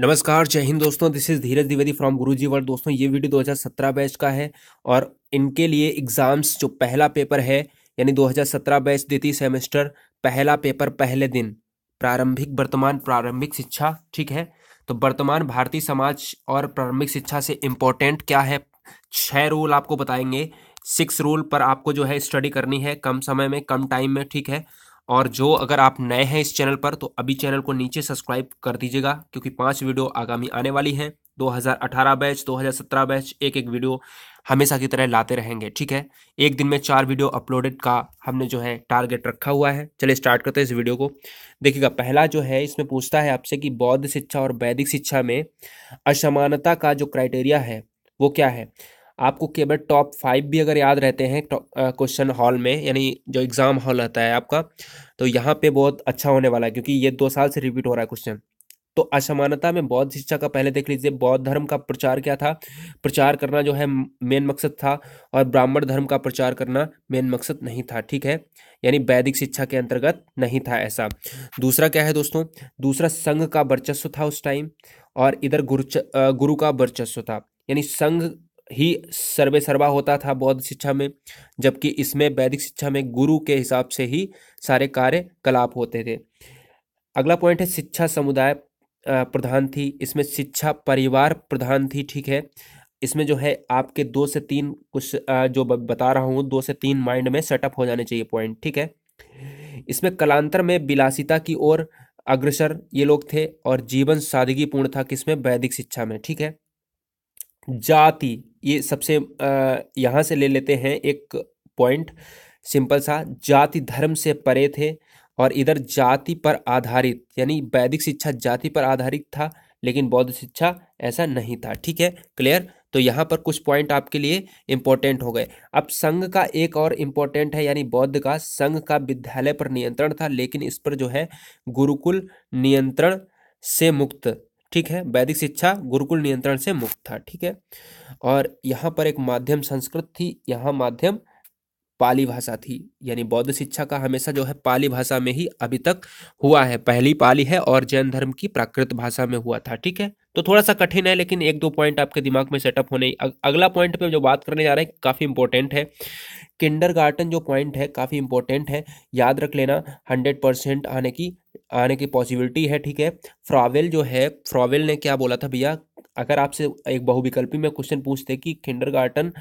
नमस्कार जय हिंद दोस्तों this is Dheeraj Dwivedi from Guruji world दोस्तों ये वीडियो 2017 बैच का है और इनके लिए एग्जाम्स जो पहला पेपर है यानी 2017 बैच द्वितीय सेमेस्टर पहला पेपर पहले दिन प्रारंभिक वर्तमान प्रारंभिक शिक्षा ठीक है तो वर्तमान भारतीय समाज और प्रारंभिक शिक्षा से इम्पोर्टेंट क्या है छः रूल आपको बताएंगे सिक्स रूल पर आपको जो है स्टडी करनी है कम समय में कम टाइम में ठीक है और जो अगर आप नए हैं इस चैनल पर तो अभी चैनल को नीचे सब्सक्राइब कर दीजिएगा क्योंकि पांच वीडियो आगामी आने वाली हैं 2018 बैच 2017 बैच एक एक वीडियो हमेशा की तरह लाते रहेंगे ठीक है एक दिन में चार वीडियो अपलोडेड का हमने जो है टारगेट रखा हुआ है चलिए स्टार्ट करते हैं इस वीडियो को देखिएगा पहला जो है इसमें पूछता है आपसे कि बौद्ध शिक्षा और वैदिक शिक्षा में असमानता का जो क्राइटेरिया है वो क्या है आपको केवल टॉप फाइव भी अगर याद रहते हैं क्वेश्चन हॉल में यानी जो एग्ज़ाम हॉल रहता है आपका तो यहाँ पे बहुत अच्छा होने वाला है क्योंकि ये दो साल से रिपीट हो रहा है क्वेश्चन तो असमानता में बौद्ध शिक्षा का पहले देख लीजिए बौद्ध धर्म का प्रचार क्या था प्रचार करना जो है मेन मकसद था और ब्राह्मण धर्म का प्रचार करना मेन मकसद नहीं था ठीक है यानी वैदिक शिक्षा के अंतर्गत नहीं था ऐसा दूसरा क्या है दोस्तों दूसरा संघ का वर्चस्व था उस टाइम और इधर गुरु गुरु का वर्चस्व था यानी संघ ही सर्वे सर्वा होता था बौद्ध शिक्षा में जबकि इसमें वैदिक शिक्षा में गुरु के हिसाब से ही सारे कार्य कलाप होते थे अगला पॉइंट है शिक्षा समुदाय प्रधान थी इसमें शिक्षा परिवार प्रधान थी ठीक है इसमें जो है आपके दो से तीन कुछ जो बता रहा हूँ दो से तीन माइंड में सेटअप हो जाने चाहिए पॉइंट ठीक है इसमें कलांतर में विलासिता की ओर अग्रसर ये लोग थे और जीवन सादगीपूर्ण था किसमें वैदिक शिक्षा में ठीक है जाति ये सबसे यहाँ से ले लेते हैं एक पॉइंट सिंपल सा जाति धर्म से परे थे और इधर जाति पर आधारित यानी वैदिक शिक्षा जाति पर आधारित था लेकिन बौद्ध शिक्षा ऐसा नहीं था ठीक है क्लियर तो यहाँ पर कुछ पॉइंट आपके लिए इम्पोर्टेंट हो गए अब संघ का एक और इम्पोर्टेंट है यानी बौद्ध का संघ का विद्यालय पर नियंत्रण था लेकिन इस पर जो है गुरुकुल नियंत्रण से मुक्त ठीक है वैदिक शिक्षा गुरुकुल नियंत्रण से मुक्त था ठीक है और यहाँ पर एक माध्यम संस्कृत थी यहाँ माध्यम पाली भाषा थी यानी बौद्ध शिक्षा का हमेशा जो है पाली भाषा में ही अभी तक हुआ है पहली पाली है और जैन धर्म की प्राकृत भाषा में हुआ था ठीक है तो थोड़ा सा कठिन है लेकिन एक दो पॉइंट आपके दिमाग में सेटअप होने अग, अगला पॉइंट पे जो बात करने जा रहे हैं काफ़ी इंपॉर्टेंट है किंडर जो पॉइंट है काफ़ी इंपॉर्टेंट है याद रख लेना हंड्रेड आने की आने की पॉसिबिलिटी है ठीक है फ्रावेल जो है फ्रावेल ने क्या बोला था भैया अगर आपसे एक बहुविकल्पी में क्वेश्चन पूछते कि किंडर गार्टन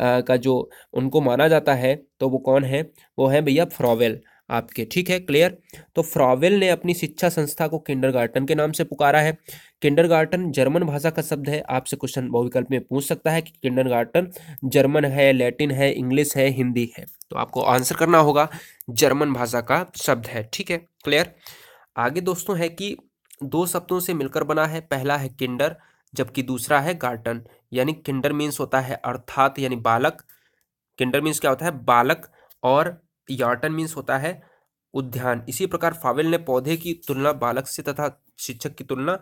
का जो उनको माना जाता है तो वो कौन है वो है भैया फ्रावेल आपके ठीक है क्लियर तो फ्रावेल ने अपनी शिक्षा संस्था को गार्टन के नाम से पुकारा है गार्टन जर्मन भाषा का शब्द है आपसे क्वेश्चन बहुविकल्प में पूछ सकता है कि गार्टन जर्मन है लैटिन है इंग्लिश है हिंदी है तो आपको आंसर करना होगा जर्मन भाषा का शब्द है ठीक है क्लियर आगे दोस्तों है कि दो शब्दों से मिलकर बना है पहला है किंडर जबकि दूसरा है गार्टन यानी किंडर मीन्स होता है अर्थात यानी बालक किंडर मीन्स क्या होता है बालक और यार्टन मीन्स होता है उद्यान इसी प्रकार फावेल ने पौधे की तुलना बालक से तथा शिक्षक की तुलना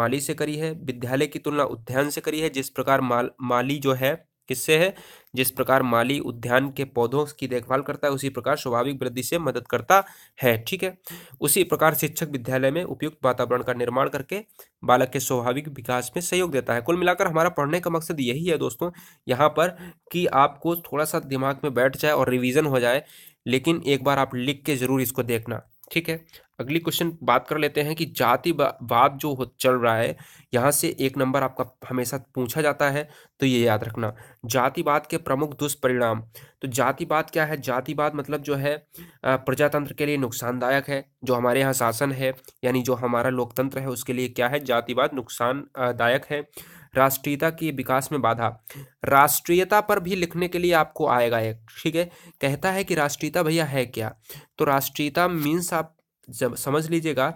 माली से करी है विद्यालय की तुलना उद्यान से करी है जिस प्रकार माल माली जो है किससे है जिस प्रकार माली उद्यान के पौधों की देखभाल करता है उसी प्रकार स्वाभाविक वृद्धि से मदद करता है ठीक है उसी प्रकार शिक्षक विद्यालय में उपयुक्त वातावरण का निर्माण करके बालक के स्वाभाविक विकास में सहयोग देता है कुल मिलाकर हमारा पढ़ने का मकसद यही है दोस्तों यहाँ पर कि आपको थोड़ा सा दिमाग में बैठ जाए और रिविज़न हो जाए लेकिन एक बार आप लिख के ज़रूर इसको देखना ठीक है अगली क्वेश्चन बात कर लेते हैं कि जातिवाद जो चल रहा है यहाँ से एक नंबर आपका हमेशा पूछा जाता है तो ये याद रखना जातिवाद के प्रमुख दुष्परिणाम तो जातिवाद क्या है जातिवाद मतलब जो है प्रजातंत्र के लिए नुकसानदायक है जो हमारे यहाँ शासन है यानी जो हमारा लोकतंत्र है उसके लिए क्या है जातिवाद नुकसानदायक है राष्ट्रीयता की विकास में बाधा राष्ट्रीयता पर भी लिखने के लिए आपको आएगा एक ठीक है कहता है कि राष्ट्रीयता भैया है क्या तो राष्ट्रीयता मीन्स आप जब समझ लीजिएगा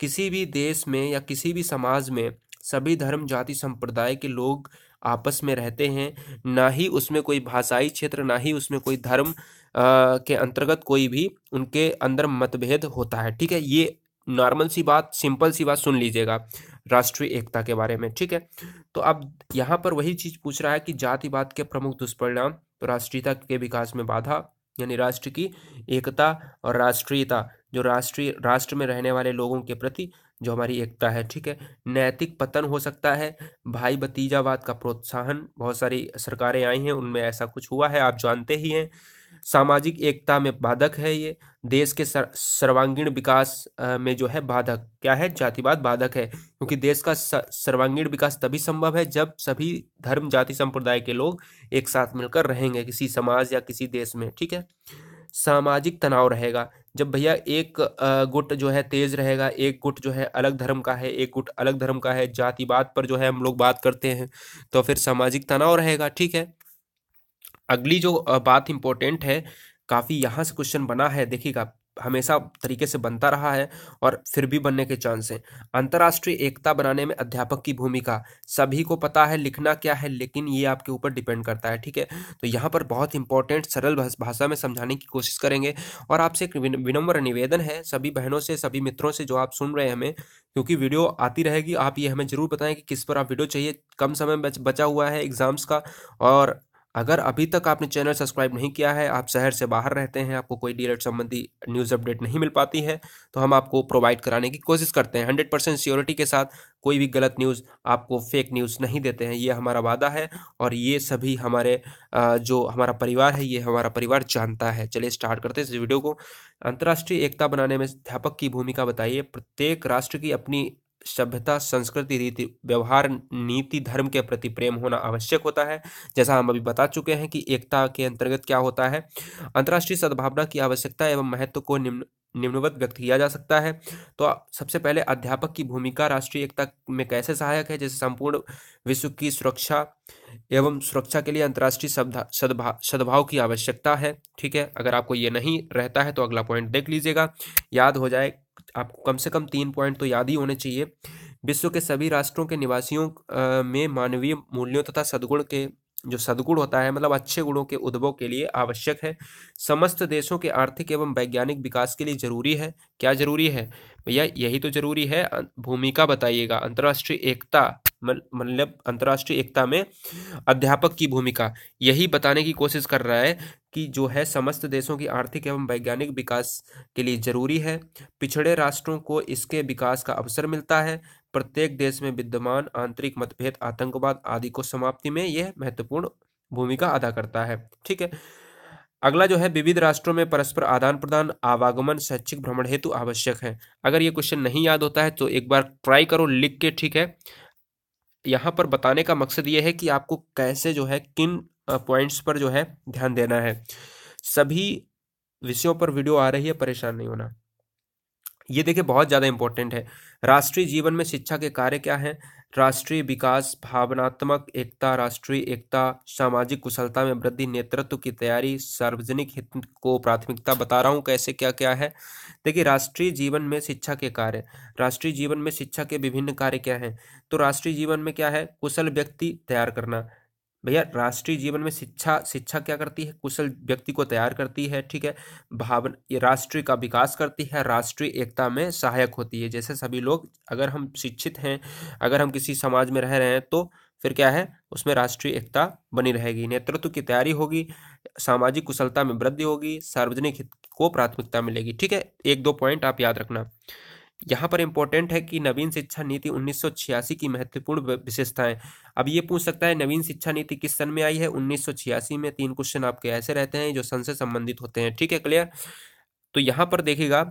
किसी भी देश में या किसी भी समाज में सभी धर्म जाति संप्रदाय के लोग आपस में रहते हैं ना ही उसमें कोई भाषाई क्षेत्र ना ही उसमें कोई धर्म आ, के अंतर्गत कोई भी उनके अंदर मतभेद होता है ठीक है ये नॉर्मल सी बात सिंपल सी बात सुन लीजिएगा राष्ट्रीय एकता के बारे में ठीक है तो अब यहाँ पर वही चीज़ पूछ रहा है कि जातिवाद के प्रमुख दुष्परिणाम तो राष्ट्रीयता के विकास में बाधा यानी राष्ट्र की एकता और राष्ट्रीयता जो राष्ट्रीय राष्ट्र में रहने वाले लोगों के प्रति जो हमारी एकता है ठीक है नैतिक पतन हो सकता है भाई भतीजावाद का प्रोत्साहन बहुत सारी सरकारें आई हैं उनमें ऐसा कुछ हुआ है आप जानते ही हैं सामाजिक एकता में बाधक है ये देश के सर्वांगीण विकास में जो है बाधक क्या है जातिवाद बाधक है क्योंकि देश का सर्वांगीण विकास तभी संभव है जब सभी धर्म जाति संप्रदाय के लोग एक साथ मिलकर रहेंगे किसी समाज या किसी देश में ठीक है सामाजिक तनाव रहेगा जब भैया एक गुट जो है तेज रहेगा एक गुट जो है अलग धर्म का है एक गुट अलग धर्म का है जातिवाद पर जो है हम लोग बात करते हैं तो फिर सामाजिक तनाव रहेगा ठीक है अगली जो बात इम्पोर्टेंट है काफ़ी यहाँ से क्वेश्चन बना है देखिएगा हमेशा तरीके से बनता रहा है और फिर भी बनने के चांस हैं अंतर्राष्ट्रीय एकता बनाने में अध्यापक की भूमिका सभी को पता है लिखना क्या है लेकिन ये आपके ऊपर डिपेंड करता है ठीक है तो यहाँ पर बहुत इंपॉर्टेंट सरल भाषा में समझाने की कोशिश करेंगे और आपसे एक विनम्र निवेदन है सभी बहनों से सभी मित्रों से जो आप सुन रहे हैं हमें क्योंकि वीडियो आती रहेगी आप ये हमें जरूर बताएं कि किस पर आप वीडियो चाहिए कम समय बच, बचा हुआ है एग्जाम्स का और अगर अभी तक आपने चैनल सब्सक्राइब नहीं किया है आप शहर से बाहर रहते हैं आपको कोई डीएलएड संबंधी न्यूज़ अपडेट नहीं मिल पाती है तो हम आपको प्रोवाइड कराने की कोशिश करते हैं हंड्रेड परसेंट सियोरिटी के साथ कोई भी गलत न्यूज़ आपको फेक न्यूज़ नहीं देते हैं ये हमारा वादा है और ये सभी हमारे जो हमारा परिवार है ये हमारा परिवार जानता है चलिए स्टार्ट करते हैं इस वीडियो को अंतर्राष्ट्रीय एकता बनाने में अध्यापक की भूमिका बताइए प्रत्येक राष्ट्र की अपनी सभ्यता संस्कृति रीति व्यवहार नीति धर्म के प्रति प्रेम होना आवश्यक होता है जैसा हम अभी बता चुके हैं कि एकता के अंतर्गत क्या होता है अंतर्राष्ट्रीय सद्भावना की आवश्यकता एवं महत्व को निम्न निम्नवत व्यक्त किया जा सकता है तो सबसे पहले अध्यापक की भूमिका राष्ट्रीय एकता में कैसे सहायक है जैसे संपूर्ण विश्व की सुरक्षा एवं सुरक्षा के लिए अंतर्राष्ट्रीय सद्भाव सद्भाव की आवश्यकता है ठीक है अगर आपको ये नहीं रहता है तो अगला पॉइंट देख लीजिएगा याद हो जाए आपको कम से कम तीन पॉइंट तो याद ही होने चाहिए विश्व के सभी राष्ट्रों के निवासियों में मानवीय मूल्यों तथा सदगुण के जो सदगुण होता है मतलब अच्छे गुणों के उद्भव के लिए आवश्यक है समस्त देशों के आर्थिक एवं वैज्ञानिक विकास के लिए जरूरी है क्या जरूरी है भैया यही तो जरूरी है भूमिका बताइएगा अंतर्राष्ट्रीय एकता मतलब अंतर्राष्ट्रीय एकता में अध्यापक की भूमिका यही बताने की कोशिश कर रहा है कि जो है समस्त देशों की आर्थिक एवं वैज्ञानिक विकास के लिए जरूरी है पिछड़े राष्ट्रों को इसके विकास का अवसर मिलता है प्रत्येक देश में विद्यमान आंतरिक मतभेद आतंकवाद आदि को समाप्ति में यह महत्वपूर्ण भूमिका अदा करता है ठीक है अगला जो है विविध राष्ट्रों में परस्पर आदान प्रदान आवागमन शैक्षिक भ्रमण हेतु आवश्यक है अगर ये क्वेश्चन नहीं याद होता है तो एक बार ट्राई करो लिख के ठीक है यहाँ पर बताने का मकसद ये है कि आपको कैसे जो है किन पॉइंट्स पर जो है ध्यान देना है सभी विषयों पर वीडियो आ रही है परेशान नहीं होना ये देखिए बहुत ज़्यादा इंपॉर्टेंट है राष्ट्रीय जीवन में शिक्षा के कार्य क्या हैं राष्ट्रीय विकास भावनात्मक एकता राष्ट्रीय एकता सामाजिक कुशलता में वृद्धि नेतृत्व की तैयारी सार्वजनिक हित को प्राथमिकता बता रहा हूँ कैसे क्या क्या है देखिए राष्ट्रीय जीवन में शिक्षा के कार्य राष्ट्रीय जीवन में शिक्षा के विभिन्न कार्य क्या हैं तो राष्ट्रीय जीवन में क्या है कुशल व्यक्ति तैयार करना भैया राष्ट्रीय जीवन में शिक्षा शिक्षा क्या करती है कुशल व्यक्ति को तैयार करती है ठीक है भावना राष्ट्रीय का विकास करती है राष्ट्रीय एकता में सहायक होती है जैसे सभी लोग अगर हम शिक्षित हैं अगर हम किसी समाज में रह रहे हैं तो फिर क्या है उसमें राष्ट्रीय एकता बनी रहेगी नेतृत्व की तैयारी होगी सामाजिक कुशलता में वृद्धि होगी सार्वजनिक हित को प्राथमिकता मिलेगी ठीक है एक दो पॉइंट आप याद रखना यहाँ पर इम्पोर्टेंट है कि नवीन शिक्षा नीति 1986 की महत्वपूर्ण विशेषताएं अब ये पूछ सकता है नवीन शिक्षा नीति किस सन में आई है 1986 में तीन क्वेश्चन आपके ऐसे रहते हैं जो सन से संबंधित होते हैं ठीक है क्लियर तो यहाँ पर देखिएगा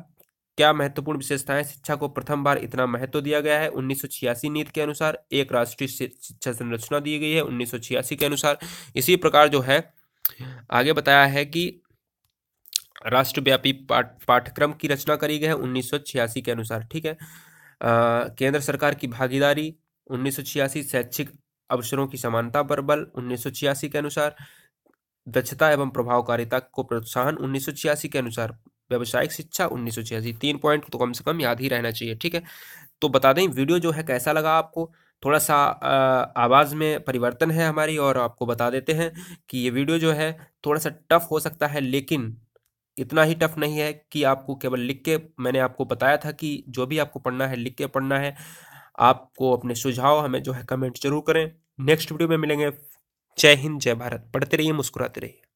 क्या महत्वपूर्ण विशेषताएं शिक्षा को प्रथम बार इतना महत्व दिया गया है उन्नीस नीति के अनुसार एक राष्ट्रीय शिक्षा संरचना दी गई है उन्नीस के अनुसार इसी प्रकार जो है आगे बताया है कि राष्ट्रव्यापी पाठ पाठ्यक्रम की रचना करी गई है उन्नीस के अनुसार ठीक है आ, केंद्र सरकार की भागीदारी उन्नीस शैक्षिक अवसरों की समानता पर बल उन्नीस के अनुसार दक्षता एवं प्रभावकारिता को प्रोत्साहन उन्नीस के अनुसार व्यावसायिक शिक्षा उन्नीस सौ छियासी तीन पॉइंट तो कम से कम याद ही रहना चाहिए ठीक है तो बता दें वीडियो जो है कैसा लगा आपको थोड़ा सा आवाज़ में परिवर्तन है हमारी और आपको बता देते हैं कि ये वीडियो जो है थोड़ा सा टफ हो सकता है लेकिन इतना ही टफ नहीं है कि आपको केवल लिख के मैंने आपको बताया था कि जो भी आपको पढ़ना है लिख के पढ़ना है आपको अपने सुझाव हमें जो है कमेंट जरूर करें नेक्स्ट वीडियो में मिलेंगे जय हिंद जय भारत पढ़ते रहिए मुस्कुराते रहिए